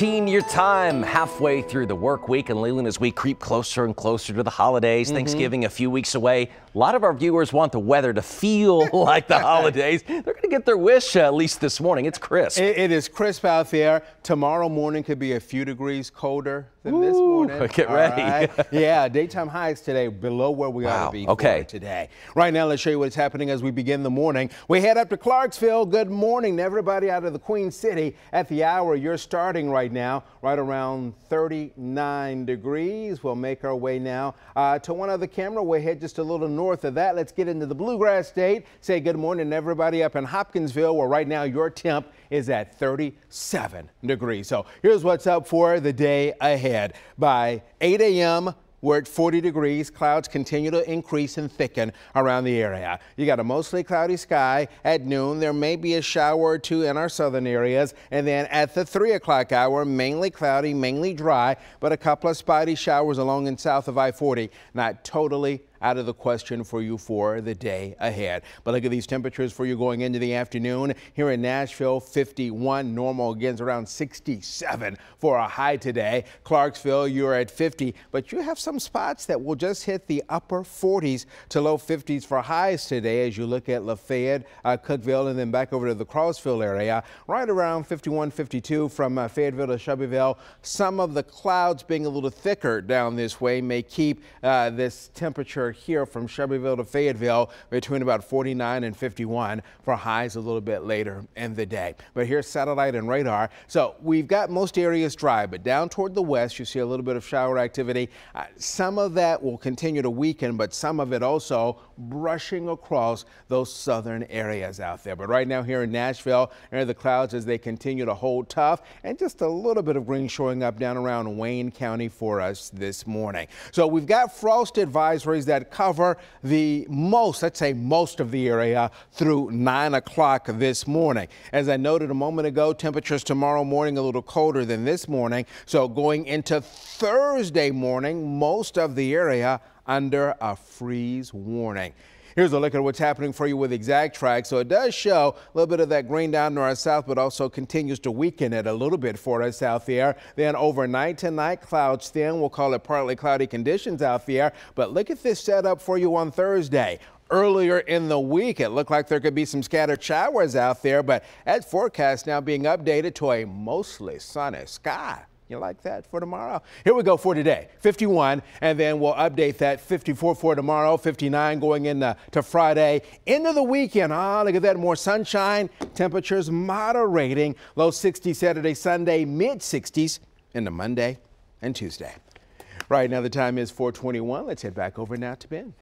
15 year time, halfway through the work week. And Leland, as we creep closer and closer to the holidays, mm -hmm. Thanksgiving a few weeks away, a lot of our viewers want the weather to feel like the holidays. They're going to get their wish uh, at least this morning. It's crisp. It, it is crisp out there. Tomorrow morning could be a few degrees colder than Ooh, this morning. Get ready. Right. yeah, daytime highs today below where we wow. ought to be okay. today. Right now, let's show you what's happening as we begin the morning. We head up to Clarksville. Good morning everybody out of the Queen City. At the hour you're starting right now, right around 39 degrees. We'll make our way now uh, to one other camera. We'll head just a little north of that. Let's get into the Bluegrass State. Say good morning everybody up in Hopkinsville, where right now your temp is at 37 degrees. So here's what's up for the day ahead ahead. By 8 a.m., we're at 40 degrees. Clouds continue to increase and thicken around the area. You got a mostly cloudy sky at noon. There may be a shower or two in our southern areas. And then at the 3 o'clock hour, mainly cloudy, mainly dry, but a couple of spotty showers along and south of I 40. Not totally out of the question for you for the day ahead. But look at these temperatures for you going into the afternoon. Here in Nashville, 51 normal again around 67 for a high today. Clarksville, you're at 50, but you have some spots that will just hit the upper 40s to low 50s for highs today as you look at Lafayette, uh, Cookville, and then back over to the Crossville area. Right around 51, 52 from uh, Fayetteville to Shelbyville. Some of the clouds being a little thicker down this way may keep uh, this temperature here from Shelbyville to Fayetteville between about 49 and 51 for highs a little bit later in the day. But here's satellite and radar. So we've got most areas dry, but down toward the west, you see a little bit of shower activity. Uh, some of that will continue to weaken, but some of it also brushing across those southern areas out there. But right now here in Nashville, near the clouds as they continue to hold tough and just a little bit of green showing up down around Wayne County for us this morning. So we've got frost advisories that that cover the most, let's say most of the area through 9 o'clock this morning. As I noted a moment ago, temperatures tomorrow morning a little colder than this morning. So going into Thursday morning, most of the area under a freeze warning. Here's a look at what's happening for you with exact track. So it does show a little bit of that green down to our south, but also continues to weaken it a little bit for us out there. Then overnight tonight, clouds thin. We'll call it partly cloudy conditions out there. But look at this setup for you on Thursday earlier in the week. It looked like there could be some scattered showers out there, but that forecast now being updated to a mostly sunny sky. You like that for tomorrow? Here we go for today. 51, and then we'll update that 54 for tomorrow, 59 going into uh, to Friday. Into the weekend. Ah, look at that. More sunshine. Temperatures moderating. Low 60s Saturday, Sunday, mid 60s into Monday and Tuesday. Right now the time is 421. Let's head back over now to Ben.